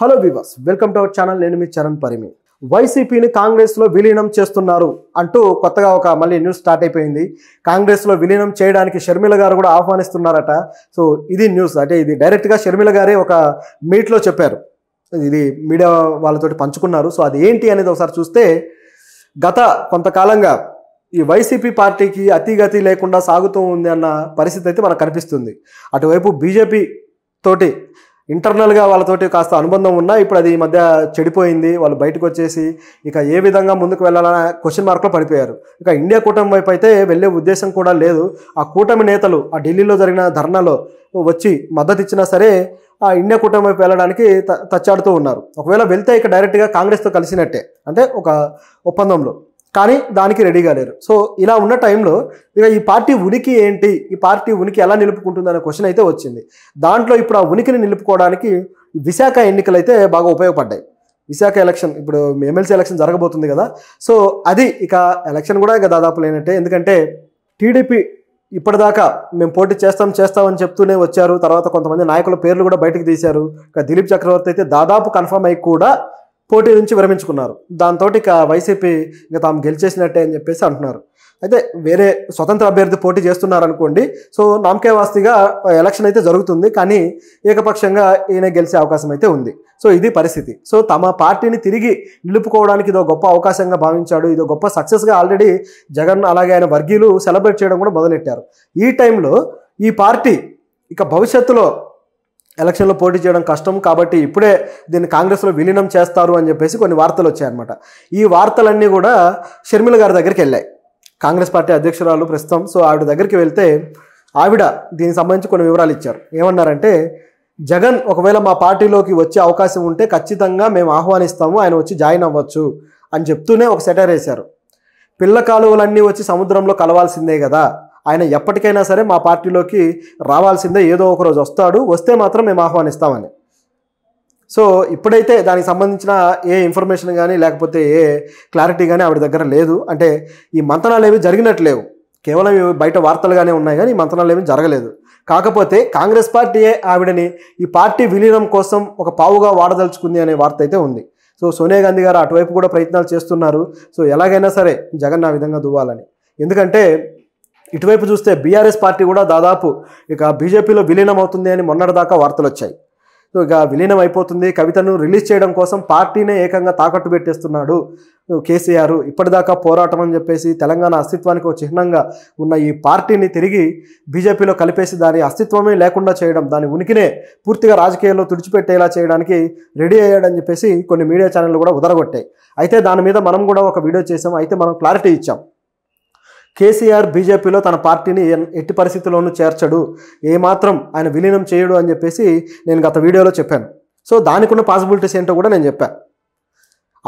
hello viewers welcome to our channel నేను మీ చరణ్ పరిమి వైసీపీని కాంగ్రెస్లో విలీనం చేస్తున్నారు అంటూ కొత్తగా ఒక మళ్ళీ న్యూస్ స్టార్ట్ అయిపోయింది కాంగ్రెస్లో విలీనం చేయడానికి షర్మిల గారు కూడా ఆహ్వానిస్తున్నారట సో ఇది న్యూస్ అంటే ఇది డైరెక్ట్గా షర్మిల గారే ఒక మీట్లో చెప్పారు ఇది మీడియా వాళ్ళతోటి పంచుకున్నారు సో అది ఏంటి అనేది ఒకసారి చూస్తే గత కొంతకాలంగా ఈ వైసీపీ పార్టీకి అతిగతి లేకుండా సాగుతూ ఉంది అన్న పరిస్థితి అయితే మనకు కనిపిస్తుంది అటువైపు బీజేపీ తోటి ఇంటర్నల్గా వాళ్ళతోటి కాస్త అనుబంధం ఉన్నా ఇప్పుడు అది ఈ మధ్య చెడిపోయింది వాళ్ళు బయటకు వచ్చేసి ఇక ఏ విధంగా ముందుకు వెళ్ళాలన్న క్వశ్చన్ మార్క్లో పడిపోయారు ఇక ఇండియా కూటమి వైపు అయితే వెళ్ళే ఉద్దేశం కూడా లేదు ఆ కూటమి నేతలు ఆ ఢిల్లీలో జరిగిన ధర్నాలో వచ్చి మద్దతు ఇచ్చినా సరే ఆ ఇండియా కూటమి వైపు వెళ్ళడానికి తచ్చాడుతూ ఉన్నారు ఒకవేళ వెళ్తే ఇక డైరెక్ట్గా కాంగ్రెస్తో కలిసినట్టే అంటే ఒక ఒప్పందంలో కానీ దానికి రెడీగా లేరు సో ఇలా ఉన్న టైంలో ఇక ఈ పార్టీ ఉనికి ఏంటి ఈ పార్టీ ఉనికి ఎలా నిలుపుకుంటుంది అనే క్వశ్చన్ అయితే వచ్చింది దాంట్లో ఇప్పుడు ఆ ఉనికిని నిలుపుకోవడానికి విశాఖ ఎన్నికలు అయితే బాగా ఉపయోగపడ్డాయి విశాఖ ఎలక్షన్ ఇప్పుడు ఎమ్మెల్సీ ఎలక్షన్ జరగబోతుంది కదా సో అది ఇక ఎలక్షన్ కూడా ఇక దాదాపు లేనట్టే ఎందుకంటే టీడీపీ ఇప్పటిదాకా మేము పోటీ చేస్తాం చేస్తామని చెప్తూనే వచ్చారు తర్వాత కొంతమంది నాయకుల పేర్లు కూడా బయటకు తీశారు ఇక దిలీప్ చక్రవర్తి అయితే దాదాపు కన్ఫర్మ్ అయ్యి కూడా పోటీ నుంచి విరమించుకున్నారు దాంతో ఇక వైసీపీ ఇంకా తాము గెలిచేసినట్టే అని చెప్పేసి అంటున్నారు అయితే వేరే స్వతంత్ర అభ్యర్థి పోటీ చేస్తున్నారనుకోండి సో నామకే వాస్తిగా ఎలక్షన్ అయితే జరుగుతుంది కానీ ఏకపక్షంగా ఈయన గెలిచే అవకాశం అయితే ఉంది సో ఇది పరిస్థితి సో తమ పార్టీని తిరిగి నిలుపుకోవడానికి ఇదో గొప్ప అవకాశంగా భావించాడు ఇదో గొప్ప సక్సెస్గా ఆల్రెడీ జగన్ అలాగే ఆయన వర్గీయులు సెలబ్రేట్ చేయడం కూడా మొదలెట్టారు ఈ టైంలో ఈ పార్టీ ఇక భవిష్యత్తులో ఎలక్షన్లో పోటీ చేయడం కష్టం కాబట్టి ఇప్పుడే దీన్ని కాంగ్రెస్లో విలీనం చేస్తారు అని చెప్పేసి కొన్ని వార్తలు వచ్చాయన్నమాట ఈ వార్తలన్నీ కూడా షర్మిల గారి దగ్గరికి వెళ్ళాయి కాంగ్రెస్ పార్టీ అధ్యక్షురాలు ప్రస్తుతం సో ఆవిడ దగ్గరికి వెళ్తే ఆవిడ దీనికి సంబంధించి కొన్ని వివరాలు ఇచ్చారు ఏమన్నారంటే జగన్ ఒకవేళ మా పార్టీలోకి వచ్చే అవకాశం ఉంటే ఖచ్చితంగా మేము ఆహ్వానిస్తాము ఆయన వచ్చి జాయిన్ అవ్వచ్చు అని చెప్తూనే ఒక సెటర్ వేశారు పిల్ల కాలువలన్నీ వచ్చి సముద్రంలో కలవాల్సిందే కదా ఆయన ఎప్పటికైనా సరే మా పార్టీలోకి రావాల్సిందే ఏదో ఒక రోజు వస్తాడు వస్తే మాత్రం మేము ఆహ్వానిస్తామని సో ఇప్పుడైతే దానికి సంబంధించిన ఏ ఇన్ఫర్మేషన్ కానీ లేకపోతే ఏ క్లారిటీ కానీ ఆవిడ దగ్గర లేదు అంటే ఈ మంతనాలు ఏవి జరిగినట్లేవు కేవలం బయట వార్తలుగానే ఉన్నాయి కానీ ఈ మంతనాలు ఏమీ జరగలేదు కాకపోతే కాంగ్రెస్ పార్టీయే ఆవిడని ఈ పార్టీ విలీనం కోసం ఒక పావుగా వాడదలుచుకుంది అనే వార్త అయితే ఉంది సో సోనియా గాంధీ గారు అటువైపు కూడా ప్రయత్నాలు చేస్తున్నారు సో ఎలాగైనా సరే జగన్ ఆ విధంగా దువ్వాలని ఎందుకంటే ఇటువైపు చూస్తే బీఆర్ఎస్ పార్టీ కూడా దాదాపు ఇక బీజేపీలో విలీనం అవుతుంది అని మొన్నటిదాకా వార్తలు వచ్చాయి సో ఇక విలీనం అయిపోతుంది కవితను రిలీజ్ చేయడం కోసం పార్టీనే ఏకంగా తాకట్టు పెట్టేస్తున్నాడు కేసీఆర్ ఇప్పటిదాకా పోరాటం అని చెప్పేసి తెలంగాణ అస్తిత్వానికి ఒక చిహ్నంగా ఉన్న ఈ పార్టీని తిరిగి బీజేపీలో కలిపేసి దాని అస్తిత్వమే లేకుండా చేయడం దాని ఉనికినే పూర్తిగా రాజకీయాల్లో తుడిచిపెట్టేలా చేయడానికి రెడీ అయ్యాడని చెప్పేసి కొన్ని మీడియా ఛానళ్ళు కూడా ఉదరగొట్టాయి అయితే దాని మీద మనం కూడా ఒక వీడియో చేసాం అయితే మనం క్లారిటీ ఇచ్చాం కేసీఆర్ బీజేపీలో తన పార్టీని ఎట్టి పరిస్థితుల్లోనూ చేర్చడు ఏమాత్రం ఆయన విలీనం చేయడు అని చెప్పేసి నేను గత వీడియోలో చెప్పాను సో దానికి ఉన్న పాసిబిలిటీస్ ఏంటో కూడా నేను చెప్పాను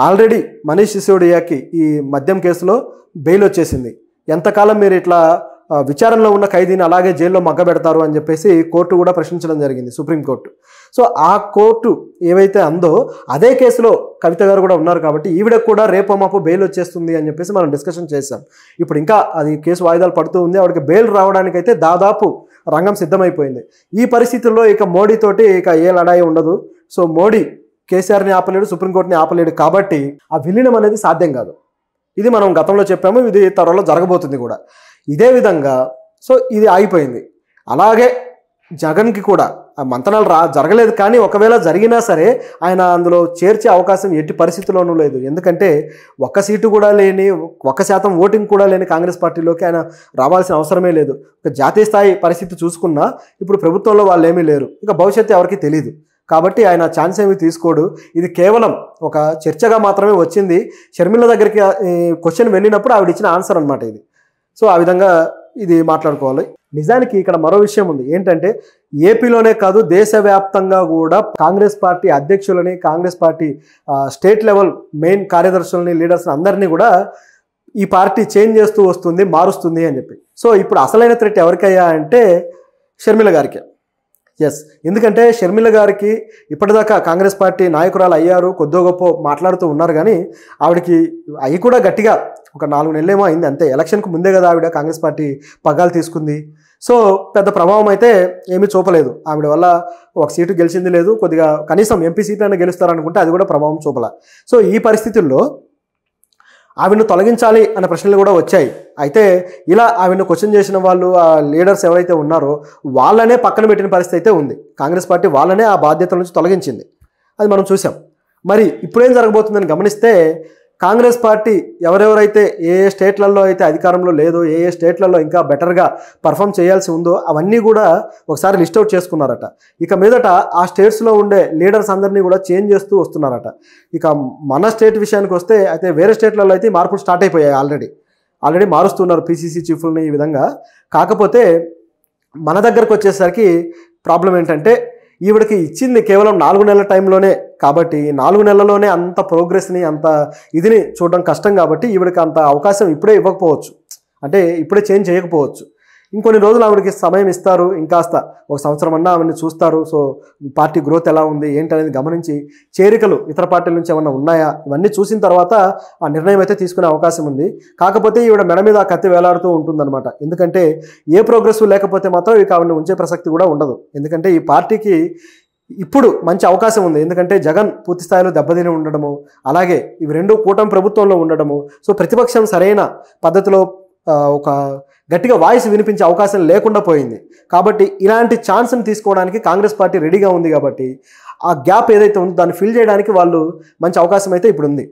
ఆల్రెడీ మనీష్ సిసోడియాకి ఈ మద్యం కేసులో బెయిల్ వచ్చేసింది ఎంతకాలం మీరు ఇట్లా విచారణలో ఉన్న ఖైదీని అలాగే జైల్లో మగ్గబెడతారు అని చెప్పేసి కోర్టు కూడా ప్రశ్నించడం జరిగింది సుప్రీంకోర్టు సో ఆ కోర్టు ఏవైతే అందో అదే కేసులో కవిత గారు కూడా ఉన్నారు కాబట్టి ఈవిడ కూడా రేపు మాపు బెయిల్ వచ్చేస్తుంది అని చెప్పేసి మనం డిస్కషన్ చేశాం ఇప్పుడు ఇంకా అది కేసు వాయిదాలు పడుతూ ఉంది ఆవిడకి బెయిల్ రావడానికైతే దాదాపు రంగం సిద్ధమైపోయింది ఈ పరిస్థితుల్లో ఇక మోడీతోటి ఇక ఏ లడాయి ఉండదు సో మోడీ కేసీఆర్ని ఆపలేడు సుప్రీంకోర్టుని ఆపలేడు కాబట్టి ఆ విలీనం అనేది సాధ్యం కాదు ఇది మనం గతంలో చెప్పాము ఇది త్వరలో జరగబోతుంది కూడా ఇదే విధంగా సో ఇది ఆగిపోయింది అలాగే జగన్కి కూడా ఆ మంతనాలు రా జరగలేదు కానీ ఒకవేళ జరిగినా సరే ఆయన అందులో చేర్చే అవకాశం ఎట్టి పరిస్థితుల్లోనూ లేదు ఎందుకంటే ఒక్క సీటు కూడా లేని ఒక్క శాతం ఓటింగ్ కూడా లేని కాంగ్రెస్ పార్టీలోకి ఆయన రావాల్సిన అవసరమే లేదు ఇక జాతీయ స్థాయి పరిస్థితి చూసుకున్నా ఇప్పుడు ప్రభుత్వంలో వాళ్ళు ఏమీ లేరు ఇక భవిష్యత్తు ఎవరికి తెలియదు కాబట్టి ఆయన ఛాన్స్ ఏమి తీసుకోడు ఇది కేవలం ఒక చర్చగా మాత్రమే వచ్చింది షర్మిల దగ్గరికి క్వశ్చన్ వెళ్ళినప్పుడు ఆవిడ ఇచ్చిన ఆన్సర్ అనమాట ఇది సో ఆ విధంగా ఇది మాట్లాడుకోవాలి నిజానికి ఇక్కడ మరో విషయం ఉంది ఏంటంటే ఏపీలోనే కాదు దేశవ్యాప్తంగా కూడా కాంగ్రెస్ పార్టీ అధ్యక్షులని Congress party state level main కార్యదర్శులని లీడర్స్ని అందరినీ కూడా ఈ పార్టీ చేంజ్ చేస్తూ వస్తుంది మారుస్తుంది అని చెప్పి సో ఇప్పుడు అసలైన థ్రెట్ ఎవరికయ్యా అంటే షర్మిల గారికి ఎస్ ఎందుకంటే షర్మిల గారికి ఇప్పటిదాకా కాంగ్రెస్ పార్టీ నాయకురాలు అయ్యారు కొద్దో గొప్ప మాట్లాడుతూ ఉన్నారు కానీ ఆవిడకి అవి కూడా గట్టిగా ఒక నాలుగు నెలలేమో అయింది అంతే ఎలక్షన్కు ముందే కదా ఆవిడ కాంగ్రెస్ పార్టీ పగ్గాలు తీసుకుంది సో పెద్ద ప్రభావం అయితే ఏమీ చూపలేదు ఆవిడ వల్ల ఒక సీటు గెలిచింది లేదు కొద్దిగా కనీసం ఎంపీ సీట్లైనా గెలుస్తారనుకుంటే అది కూడా ప్రభావం చూపల సో ఈ పరిస్థితుల్లో ఆవిడను తొలగించాలి అనే ప్రశ్నలు కూడా వచ్చాయి అయితే ఇలా ఆవిడను క్వశ్చన్ చేసిన వాళ్ళు ఆ లీడర్స్ ఎవరైతే ఉన్నారో వాళ్ళనే పక్కన పెట్టిన పరిస్థితి అయితే ఉంది కాంగ్రెస్ పార్టీ వాళ్ళనే ఆ బాధ్యతల నుంచి తొలగించింది అది మనం చూసాం మరి ఇప్పుడేం జరగబోతుందని గమనిస్తే కాంగ్రెస్ పార్టీ ఎవరెవరైతే ఏ ఏ స్టేట్లలో అయితే అధికారంలో లేదో ఏ ఏ స్టేట్లలో ఇంకా బెటర్గా పర్ఫామ్ చేయాల్సి ఉందో అవన్నీ కూడా ఒకసారి లిస్ట్ అవుట్ చేసుకున్నారట ఇక మీదట ఆ స్టేట్స్లో ఉండే లీడర్స్ అందరినీ కూడా చేంజ్ చేస్తూ వస్తున్నారట ఇక మన స్టేట్ విషయానికి వస్తే అయితే వేరే స్టేట్లలో అయితే మార్పులు స్టార్ట్ అయిపోయాయి ఆల్రెడీ ఆల్రెడీ మారుస్తున్నారు పీసీసీ చీఫ్లని ఈ విధంగా కాకపోతే మన దగ్గరకు వచ్చేసరికి ప్రాబ్లం ఏంటంటే ఈవిడకి ఇచ్చింది కేవలం నాలుగు నెలల టైంలోనే కాబట్టి నాలుగు నెలల్లోనే అంత ప్రోగ్రెస్ని అంత ఇదిని చూడడం కష్టం కాబట్టి ఈవిడకి అంత అవకాశం ఇప్పుడే ఇవ్వకపోవచ్చు అంటే ఇప్పుడే చేంజ్ చేయకపోవచ్చు ఇంకొన్ని రోజులు ఆవిడకి సమయం ఇస్తారు ఇంకాస్త ఒక సంవత్సరం అన్నా ఆవిడని చూస్తారు సో పార్టీ గ్రోత్ ఎలా ఉంది ఏంటి అనేది గమనించి చేరికలు ఇతర పార్టీల నుంచి ఏమన్నా ఉన్నాయా ఇవన్నీ చూసిన తర్వాత ఆ నిర్ణయం అయితే తీసుకునే అవకాశం ఉంది కాకపోతే ఈవిడ మెడ మీద కత్తి వేలాడుతూ ఉంటుందన్నమాట ఎందుకంటే ఏ ప్రోగ్రెస్ లేకపోతే మాత్రం ఇక ఆవిడని ఉంచే ప్రసక్తి కూడా ఉండదు ఎందుకంటే ఈ పార్టీకి ఇప్పుడు మంచి అవకాశం ఉంది ఎందుకంటే జగన్ పూర్తి స్థాయిలో దెబ్బతిని ఉండడము అలాగే ఇవి రెండు కూటమి ప్రభుత్వంలో ఉండడము సో ప్రతిపక్షం సరైన పద్ధతిలో ఒక గట్టిగా వాయిస్ వినిపించే అవకాశం లేకుండా పోయింది కాబట్టి ఇలాంటి ఛాన్స్ని తీసుకోవడానికి కాంగ్రెస్ పార్టీ రెడీగా ఉంది కాబట్టి ఆ గ్యాప్ ఏదైతే ఉందో దాన్ని ఫిల్ చేయడానికి వాళ్ళు మంచి అవకాశం అయితే ఇప్పుడు ఉంది